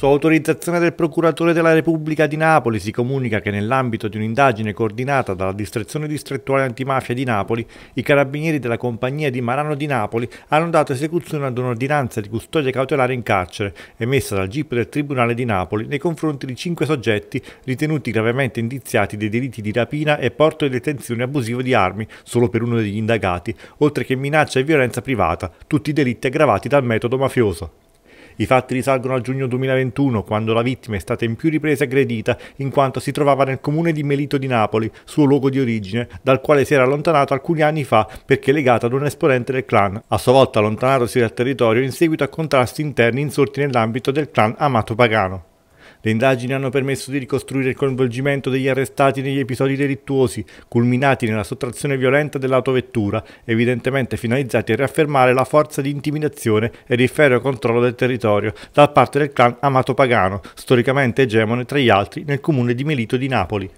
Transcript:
Su autorizzazione del Procuratore della Repubblica di Napoli si comunica che nell'ambito di un'indagine coordinata dalla Distrazione Distrettuale Antimafia di Napoli, i carabinieri della compagnia di Marano di Napoli hanno dato esecuzione ad un'ordinanza di custodia cautelare in carcere emessa dal GIP del Tribunale di Napoli nei confronti di cinque soggetti ritenuti gravemente indiziati dei delitti di rapina e porto di detenzione abusivo di armi solo per uno degli indagati, oltre che minaccia e violenza privata, tutti delitti aggravati dal metodo mafioso. I fatti risalgono a giugno 2021, quando la vittima è stata in più riprese aggredita in quanto si trovava nel comune di Melito di Napoli, suo luogo di origine, dal quale si era allontanato alcuni anni fa perché legata ad un esponente del clan. A sua volta allontanatosi dal territorio in seguito a contrasti interni insorti nell'ambito del clan Amato Pagano. Le indagini hanno permesso di ricostruire il coinvolgimento degli arrestati negli episodi delittuosi, culminati nella sottrazione violenta dell'autovettura, evidentemente finalizzati a riaffermare la forza di intimidazione ed il ferro controllo del territorio da parte del clan Amato Pagano, storicamente egemone tra gli altri nel comune di Melito di Napoli.